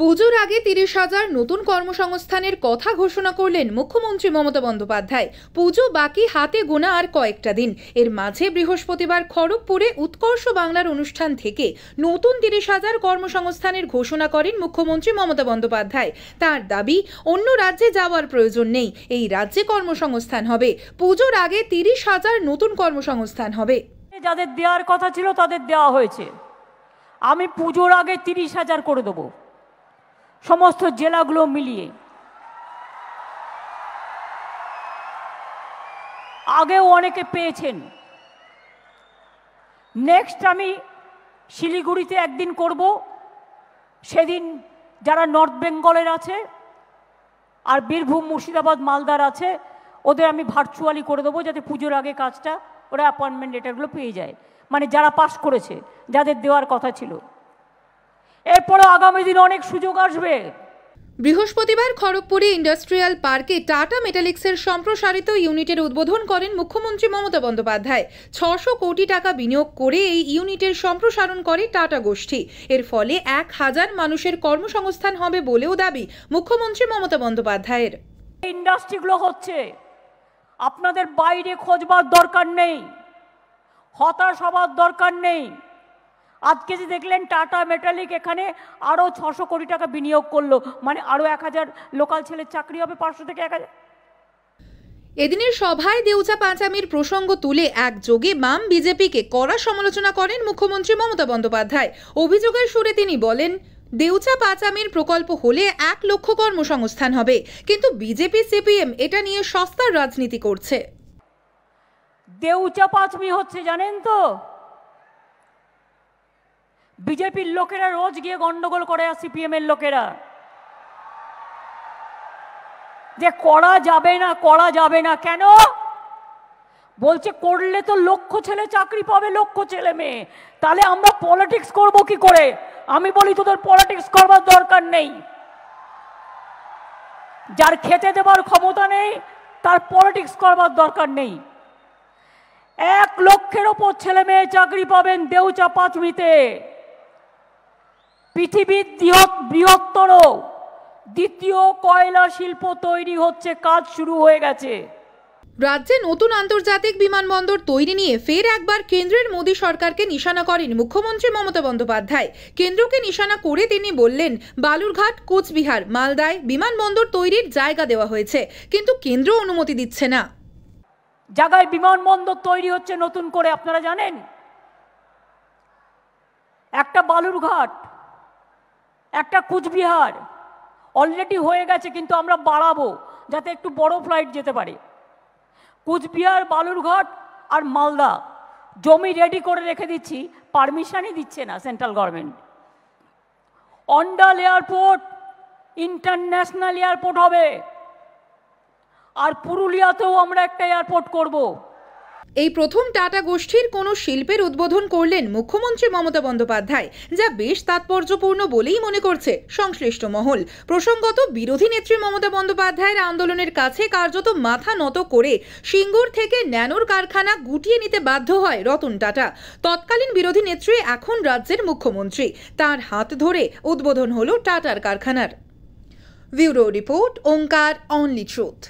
পুজোর আগে তিরিশ হাজার নতুন কর্মসংস্থানের কথা ঘোষণা করলেন মুখ্যমন্ত্রী মমতা বন্দ্যোপাধ্যায় পুজো বাকি হাতে গোনা আর কয়েকটা দিন এর মাঝে বৃহস্পতিবার খড়গপুরে উৎকর্ষ বাংলার অনুষ্ঠান থেকে নতুন তিরিশ হাজার কর্মসংস্থানের ঘোষণা করেন মুখ্যমন্ত্রী মমতা বন্দ্যোপাধ্যায় তার দাবি অন্য রাজ্যে যাওয়ার প্রয়োজন নেই এই রাজ্যে কর্মসংস্থান হবে পুজোর আগে তিরিশ হাজার নতুন কর্মসংস্থান হবে যাদের দেওয়ার কথা ছিল তাদের দেওয়া হয়েছে আমি পুজোর আগে তিরিশ হাজার করে দেবো সমস্ত জেলাগুলো মিলিয়ে আগেও অনেকে পেয়েছেন নেক্সট আমি শিলিগুড়িতে একদিন করব সেদিন যারা নর্থ বেঙ্গলের আছে আর বীরভূম মুর্শিদাবাদ মালদার আছে ওদের আমি ভার্চুয়ালি করে দেবো যাতে পুজোর আগে কাজটা ওরা অ্যাপয়েন্টমেন্ট লেটারগুলো পেয়ে যায় মানে যারা পাস করেছে যাদের দেওয়ার কথা ছিল এরপরে আগামী দিনে অনেক সুযোগ আসবে বৃহস্পতিবার খড়গপুরে ইন্ডাস্ট্রিয়াল পার্কে টাটা মেটালিক্সের সম্প্রসারিত ইউনিটের উদ্বোধন করেন মুখ্যমন্ত্রী মমতা বন্দ্যোপাধ্যায় ছশো কোটি টাকা বিনিয়োগ করে এই ইউনিটের সম্প্রসারণ করে টাটা গোষ্ঠী এর ফলে এক হাজার মানুষের কর্মসংস্থান হবে বলেও দাবি মুখ্যমন্ত্রী মমতা বন্দ্যোপাধ্যায়ের ইন্ডাস্ট্রিগুলো হচ্ছে আপনাদের বাইরে খোঁজবার দরকার নেই হতাশ হবার দরকার নেই আজকে যে দেখলেন টাটা মেটালিক এখানে আরও ছশো কোটি টাকা বিনিয়োগ করলো মানে আরও এক হাজার লোকাল ছেলের চাকরি হবে পাঁচশো থেকে এক হাজার এদিনের সভায় দেউচা পাঁচামির প্রসঙ্গ তুলে একযোগে মাম বিজেপিকে কড়া সমালোচনা করেন মুখ্যমন্ত্রী মমতা বন্দ্যোপাধ্যায় অভিযোগের সুরে তিনি বলেন দেউচা পাঁচামির প্রকল্প হলে এক লক্ষ কর্মসংস্থান হবে কিন্তু বিজেপি সিপিএম এটা নিয়ে সস্তার রাজনীতি করছে দেউচা পাঁচমি হচ্ছে জানেন তো বিজেপির লোকেরা রোজ গিয়ে গন্ডগোল করে আর সিপিএম এর লোকেরা যে করা যাবে না করা যাবে না কেন বলছে করলে তো লক্ষ ছেলে চাকরি পাবে লক্ষ ছেলে মেয়ে তাহলে আমরা পলিটিক্স করব কি করে আমি বলি তোদের পলিটিক্স করবার দরকার নেই যার খেতে দেবার ক্ষমতা নেই তার পলিটিক্স করবার দরকার নেই এক লক্ষের ওপর ছেলে মেয়ে চাকরি পাবেন দেউচা পাঁচমিতে পৃথিবীর বৃহত্তর দ্বিতীয় কয়লা শিল্প তৈরি হচ্ছে কাজ শুরু হয়ে গেছে রাজ্যে নতুন আন্তর্জাতিক বিমানবন্দর তৈরি নিয়ে ফের একবার কেন্দ্রের মোদী সরকারকে নিশানা করেন মুখ্যমন্ত্রী মমতা বন্দ্যোপাধ্যায় কেন্দ্রকে নিশানা করে তিনি বললেন বালুরঘাট কোচবিহার মালদায় বিমানবন্দর তৈরির জায়গা দেওয়া হয়েছে কিন্তু কেন্দ্র অনুমতি দিচ্ছে না জায়গায় বিমানবন্দর তৈরি হচ্ছে নতুন করে আপনারা জানেন একটা বালুরঘাট একটা কুচবিহার অলরেডি হয়ে গেছে কিন্তু আমরা বাড়াবো যাতে একটু বড় ফ্লাইট যেতে পারে কুচবিহার বালুরঘাট আর মালদা জমি রেডি করে রেখে দিচ্ছি পারমিশনই দিচ্ছে না central government Andal airport international airport হবে আর পুরুলিয়াতেও আমরা একটা এয়ারপোর্ট করবো এই প্রথম টাটা গোষ্ঠীর কোনো শিল্পের উদ্বোধন করলেন মুখ্যমন্ত্রী মমতা বন্দ্যোপাধ্যায় যা বেশ তাৎপর্যপূর্ণ বলেই মনে করছে সংশ্লিষ্ট মহল প্রসঙ্গত বিরোধী নেত্রী মমতা বন্দ্যোপাধ্যায়ের আন্দোলনের কাছে কার্যত মাথা নত করে সিঙ্গুর থেকে ন্যানোর কারখানা গুটিয়ে নিতে বাধ্য হয় রতন টাটা তৎকালীন বিরোধী নেত্রী এখন রাজ্যের মুখ্যমন্ত্রী তার হাত ধরে উদ্বোধন হল টাটার কারখানার bureau report Onkar only truth